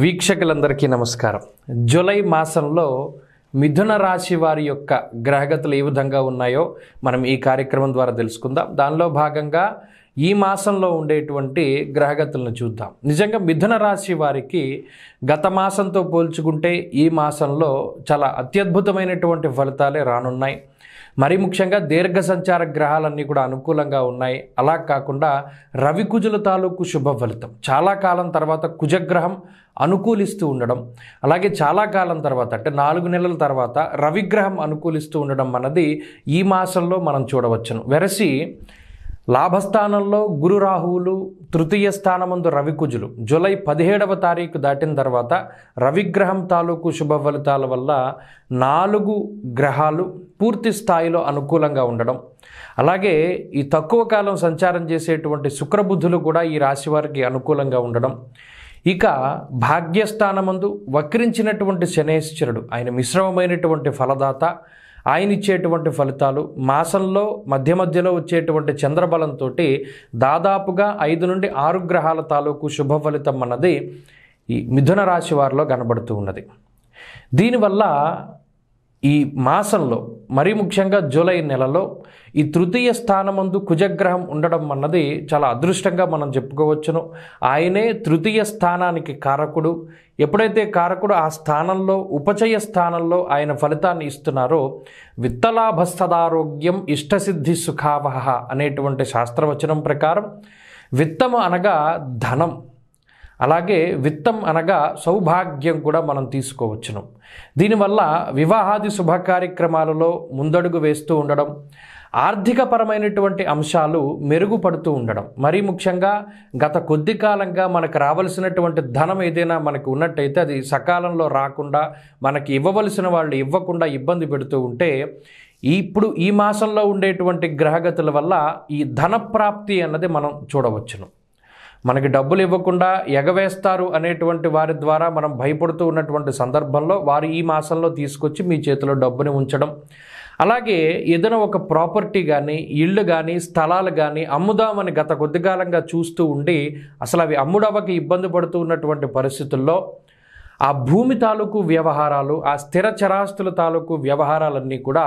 వీక్షకులందరికీ నమస్కారం జూలై మాసంలో మిథున రాశి వారి యొక్క గ్రహగతులు ఏ విధంగా ఉన్నాయో మనం ఈ కార్యక్రమం ద్వారా తెలుసుకుందాం దానిలో భాగంగా ఈ మాసంలో ఉండేటువంటి గ్రహగతులను చూద్దాం నిజంగా మిథున రాశి వారికి గత మాసంతో పోల్చుకుంటే ఈ మాసంలో చాలా అత్యద్భుతమైనటువంటి ఫలితాలే రానున్నాయి మరీ ముఖ్యంగా దీర్ఘ సంచార గ్రహాలన్నీ కూడా అనుకూలంగా ఉన్నాయి అలా కాకుండా రవి కుజుల తాలూకు శుభ ఫలితం చాలా కాలం తర్వాత కుజగ్రహం అనుకూలిస్తూ ఉండడం అలాగే చాలా కాలం తర్వాత అంటే నాలుగు నెలల తర్వాత రవిగ్రహం అనుకూలిస్తూ ఉండడం అన్నది ఈ మాసంలో మనం చూడవచ్చును వెరసి లాభస్థానంలో గురు రాహువులు తృతీయ స్థానమందు రవికుజులు జూలై పదిహేడవ తారీఖు దాటిన తర్వాత రవిగ్రహం తాలూకు శుభ ఫలితాల వల్ల నాలుగు గ్రహాలు పూర్తి స్థాయిలో అనుకూలంగా ఉండడం అలాగే ఈ తక్కువ కాలం సంచారం చేసేటువంటి శుక్రబుద్ధులు కూడా ఈ రాశి వారికి అనుకూలంగా ఉండడం ఇక భాగ్యస్థానమందు వక్రించినటువంటి శనేశ్వరుడు ఆయన మిశ్రమమైనటువంటి ఫలదాత ఆయన ఇచ్చేటువంటి ఫలితాలు మాసంలో మధ్య మధ్యలో వచ్చేటువంటి చంద్రబలంతో దాదాపుగా ఐదు నుండి ఆరు గ్రహాల తాలూకు శుభ ఫలితం అన్నది ఈ మిథున రాశి వారిలో కనబడుతూ ఉన్నది దీనివల్ల ఈ మాసంలో మరీ ముఖ్యంగా జూలై నెలలో ఈ తృతీయ స్థానమందు కుజగ్రహం ఉండడం అన్నది చాలా అదృష్టంగా మనం చెప్పుకోవచ్చును ఆయనే తృతీయ స్థానానికి కారకుడు ఎప్పుడైతే కారకుడు ఆ స్థానంలో ఉపచయ స్థానంలో ఆయన ఫలితాన్ని ఇస్తున్నారో విత్తలాభస్తదారోగ్యం ఇష్టసిద్ధి సుఖావహ అనేటువంటి శాస్త్రవచనం ప్రకారం విత్తము అనగా ధనం అలాగే విత్తం అనగా సౌభాగ్యం కూడా మనం తీసుకోవచ్చును దీనివల్ల వివాహాది శుభకార్యక్రమాలలో ముందడుగు వేస్తూ ఉండడం ఆర్థికపరమైనటువంటి అంశాలు మెరుగుపడుతూ ఉండడం మరీ ముఖ్యంగా గత కొద్ది కాలంగా మనకు రావలసినటువంటి ధనం ఏదైనా మనకు ఉన్నట్టయితే అది సకాలంలో రాకుండా మనకి ఇవ్వవలసిన వాళ్ళు ఇవ్వకుండా ఇబ్బంది పెడుతూ ఉంటే ఇప్పుడు ఈ మాసంలో ఉండేటువంటి గ్రహగతుల వల్ల ఈ ధనప్రాప్తి అన్నది మనం చూడవచ్చును మనకి డబ్బులు ఇవ్వకుండా ఎగవేస్తారు అనేటువంటి వారి ద్వారా మనం భయపడుతూ ఉన్నటువంటి సందర్భంలో వారు ఈ మాసంలో తీసుకొచ్చి మీ చేతిలో డబ్బుని ఉంచడం అలాగే ఏదైనా ఒక ప్రాపర్టీ కానీ ఇళ్ళు కానీ స్థలాలు కానీ అమ్ముదామని గత కొద్ది కాలంగా చూస్తూ ఉండి అసలు అవి అమ్ముడవకి ఇబ్బంది పడుతూ ఉన్నటువంటి పరిస్థితుల్లో ఆ భూమి తాలూకు వ్యవహారాలు ఆ స్థిర చరాస్తుల తాలూకు వ్యవహారాలన్నీ కూడా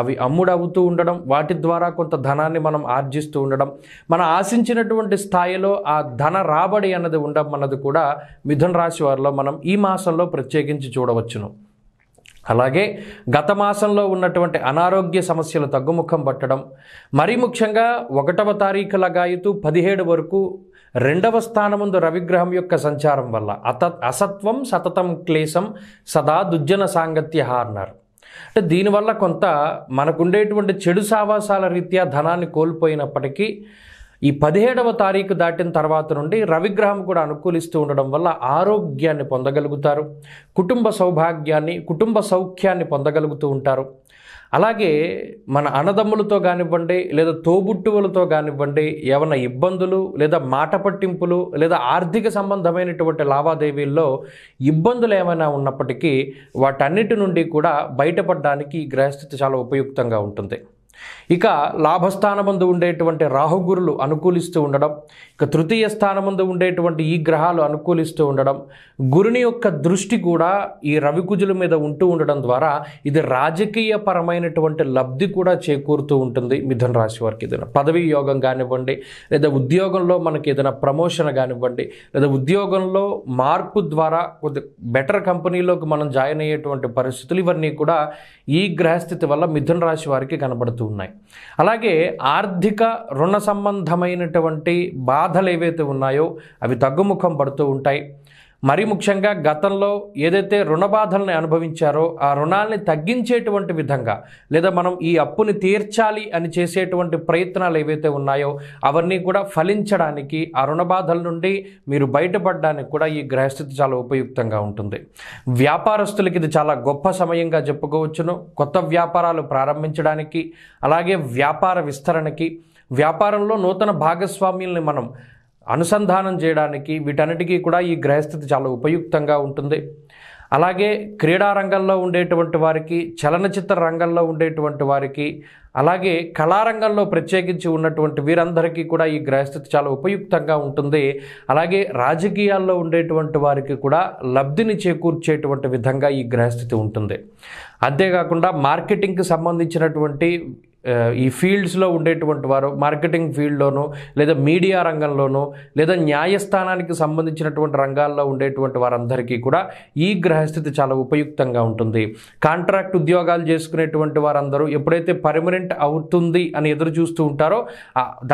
అవి అమ్ముడవుతూ ఉండడం వాటి ద్వారా కొంత ధనాన్ని మనం ఆర్జిస్తూ ఉండడం మనం ఆశించినటువంటి స్థాయిలో ఆ ధన రాబడి అన్నది ఉండడం అన్నది కూడా మిథున రాశి వారిలో మనం ఈ మాసంలో ప్రత్యేకించి చూడవచ్చును అలాగే గత మాసంలో ఉన్నటువంటి అనారోగ్య సమస్యలు తగ్గుముఖం పట్టడం మరీ ముఖ్యంగా ఒకటవ తారీఖు లగాయుతూ పదిహేడు వరకు రెండవ స్థానముందు రవిగ్రహం యొక్క సంచారం వల్ల అత అసత్వం సతతం క్లేశం సదా దుర్జన సాంగత్య అన్నారు అంటే దీనివల్ల కొంత మనకుండేటువంటి చెడు సావాసాల రీత్యా ధనాన్ని కోల్పోయినప్పటికీ ఈ పదిహేడవ తారీఖు దాటిన తర్వాత నుండి రవిగ్రహం కూడా అనుకూలిస్తూ ఉండడం వల్ల ఆరోగ్యాన్ని పొందగలుగుతారు కుటుంబ సౌభాగ్యాన్ని కుటుంబ సౌఖ్యాన్ని పొందగలుగుతూ ఉంటారు అలాగే మన అన్నదమ్ములతో కానివ్వండి లేదా తోబుట్టువులతో కానివ్వండి ఏమైనా ఇబ్బందులు లేదా మాట పట్టింపులు లేదా ఆర్థిక సంబంధమైనటువంటి లావాదేవీల్లో ఇబ్బందులు ఏమైనా ఉన్నప్పటికీ వాటన్నిటి నుండి కూడా బయటపడడానికి ఈ గ్రహస్థితి చాలా ఉపయుక్తంగా ఉంటుంది ఇక లాభస్థానమందు ఉండేటువంటి రాహుగురులు అనుకూలిస్తూ ఉండడం ఇక తృతీయ స్థానముందు ఉండేటువంటి ఈ గ్రహాలు అనుకూలిస్తూ ఉండడం గురుని యొక్క దృష్టి కూడా ఈ రవికుజుల మీద ఉంటూ ఉండడం ద్వారా ఇది రాజకీయ పరమైనటువంటి లబ్ధి కూడా చేకూరుతూ ఉంటుంది మిథున రాశి వారికి ఏదైనా పదవీ యోగం కానివ్వండి లేదా ఉద్యోగంలో మనకి ఏదైనా ప్రమోషన్ కానివ్వండి లేదా ఉద్యోగంలో మార్పు ద్వారా కొద్ది బెటర్ కంపెనీలోకి మనం జాయిన్ అయ్యేటువంటి పరిస్థితులు ఇవన్నీ కూడా ఈ గ్రహస్థితి వల్ల మిథున రాశి వారికి కనబడుతూ ఉన్నాయి అలాగే ఆర్థిక రుణ సంబంధమైనటువంటి బాధలు ఏవైతే ఉన్నాయో అవి తగ్గుముఖం పడుతూ ఉంటాయి మరి ముఖ్యంగా గతంలో ఏదైతే రుణ బాధల్ని అనుభవించారో ఆ రుణాల్ని తగ్గించేటువంటి విధంగా లేదా మనం ఈ అప్పుని తీర్చాలి అని చేసేటువంటి ప్రయత్నాలు ఏవైతే ఉన్నాయో అవన్నీ కూడా ఫలించడానికి ఆ రుణ బాధల నుండి మీరు బయటపడడానికి కూడా ఈ గ్రహస్థితి చాలా ఉపయుక్తంగా ఉంటుంది వ్యాపారస్తులకి ఇది చాలా గొప్ప సమయంగా చెప్పుకోవచ్చును కొత్త వ్యాపారాలు ప్రారంభించడానికి అలాగే వ్యాపార విస్తరణకి వ్యాపారంలో నూతన భాగస్వామ్యుల్ని మనం అనుసంధానం చేయడానికి వీటన్నిటికీ కూడా ఈ గ్రహస్థితి చాలా ఉపయుక్తంగా ఉంటుంది అలాగే క్రీడా రంగంలో ఉండేటువంటి వారికి చలనచిత్ర రంగంలో ఉండేటువంటి వారికి అలాగే కళారంగంలో ప్రత్యేకించి ఉన్నటువంటి వీరందరికీ కూడా ఈ గ్రహస్థితి చాలా ఉపయుక్తంగా ఉంటుంది అలాగే రాజకీయాల్లో ఉండేటువంటి వారికి కూడా లబ్ధిని చేకూర్చేటువంటి విధంగా ఈ గ్రహస్థితి ఉంటుంది అంతేకాకుండా మార్కెటింగ్కి సంబంధించినటువంటి ఈ ఫీల్డ్స్లో ఉండేటువంటి వారు మార్కెటింగ్ ఫీల్డ్లోనూ లేదా మీడియా రంగంలోనూ లేదా న్యాయస్థానానికి సంబంధించినటువంటి రంగాల్లో ఉండేటువంటి వారందరికీ కూడా ఈ గ్రహస్థితి చాలా ఉపయుక్తంగా ఉంటుంది కాంట్రాక్ట్ ఉద్యోగాలు చేసుకునేటువంటి వారందరూ ఎప్పుడైతే పర్మనెంట్ అవుతుంది అని ఎదురు చూస్తూ ఉంటారో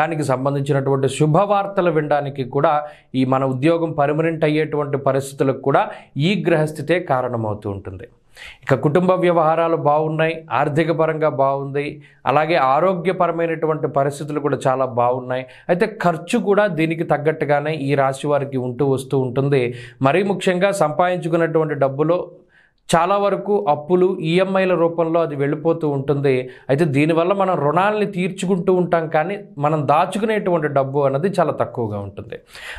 దానికి సంబంధించినటువంటి శుభవార్తలు వినడానికి కూడా ఈ మన ఉద్యోగం పర్మనెంట్ అయ్యేటువంటి పరిస్థితులకు కూడా ఈ గ్రహస్థితే కారణమవుతూ ఉంటుంది ఇక కుటుంబ వ్యవహారాలు బాగున్నాయి ఆర్థిక పరంగా బాగుంది అలాగే ఆరోగ్యపరమైనటువంటి పరిస్థితులు కూడా చాలా బాగున్నాయి అయితే ఖర్చు కూడా దీనికి తగ్గట్టుగానే ఈ రాశి వారికి ఉంటూ వస్తూ ఉంటుంది మరీ ముఖ్యంగా సంపాదించుకున్నటువంటి డబ్బులో చాలా వరకు అప్పులు ఈఎంఐల e రూపంలో అది వెళ్ళిపోతూ ఉంటుంది అయితే దీనివల్ల మనం రుణాలని తీర్చుకుంటూ ఉంటాం కానీ మనం దాచుకునేటువంటి డబ్బు అన్నది చాలా తక్కువగా ఉంటుంది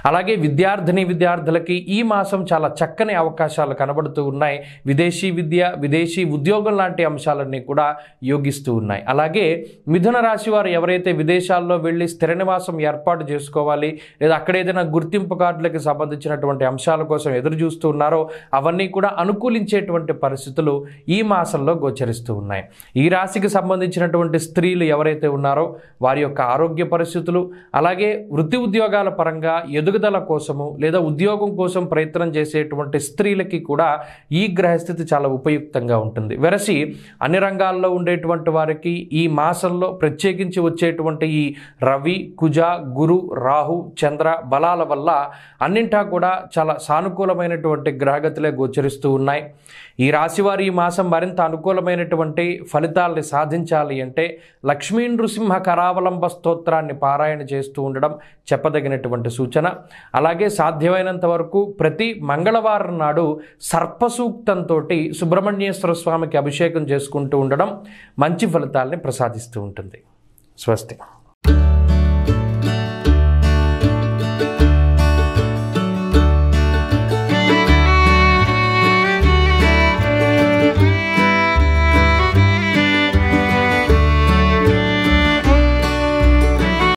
అలాగే విద్యార్థిని విద్యార్థులకి ఈ మాసం చాలా చక్కని అవకాశాలు కనబడుతూ ఉన్నాయి విదేశీ విద్య విదేశీ ఉద్యోగం లాంటి అంశాలన్నీ కూడా యోగిస్తూ ఉన్నాయి అలాగే మిథున రాశి వారు ఎవరైతే విదేశాల్లో వెళ్ళి స్థిర నివాసం ఏర్పాటు చేసుకోవాలి లేదా అక్కడ ఏదైనా గుర్తింపు కార్డులకి సంబంధించినటువంటి అంశాల కోసం ఎదురు చూస్తూ ఉన్నారో అవన్నీ కూడా అనుకూలించేటువంటి అనేటువంటి పరిస్థితులు ఈ మాసంలో గోచరిస్తూ ఉన్నాయి ఈ రాశికి సంబంధించినటువంటి స్త్రీలు ఎవరైతే ఉన్నారో వారి యొక్క ఆరోగ్య పరిస్థితులు అలాగే వృత్తి ఉద్యోగాల పరంగా ఎదుగుదల కోసము లేదా ఉద్యోగం కోసం ప్రయత్నం చేసేటువంటి స్త్రీలకి కూడా ఈ గ్రహస్థితి చాలా ఉపయుక్తంగా ఉంటుంది వెరసి అన్ని రంగాల్లో ఉండేటువంటి వారికి ఈ మాసంలో ప్రత్యేకించి వచ్చేటువంటి ఈ రవి కుజ గురు రాహు చంద్ర బలాల వల్ల అన్నింటా కూడా చాలా సానుకూలమైనటువంటి గ్రహగతులే గోచరిస్తూ ఉన్నాయి ఈ రాశివారు ఈ మాసం మరింత అనుకూలమైనటువంటి ఫలితాల్ని సాధించాలి అంటే లక్ష్మీ నృసింహ కరావలంబ స్తోత్రాన్ని పారాయణ చేస్తూ ఉండడం చెప్పదగినటువంటి సూచన అలాగే సాధ్యమైనంత వరకు ప్రతి మంగళవారం నాడు సర్పసూక్తంతో సుబ్రహ్మణ్యేశ్వర స్వామికి అభిషేకం చేసుకుంటూ ఉండడం మంచి ఫలితాల్ని ప్రసాదిస్తూ ఉంటుంది స్వస్తి